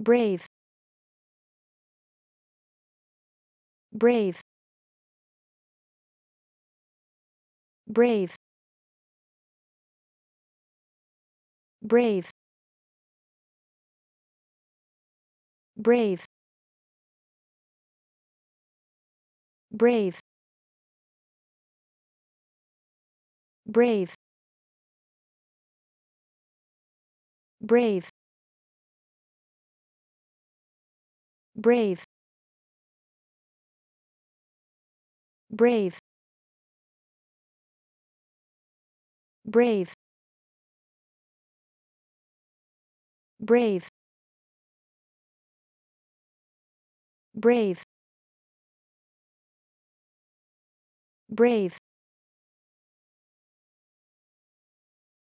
brave brave brave brave brave brave brave brave brave brave brave brave brave brave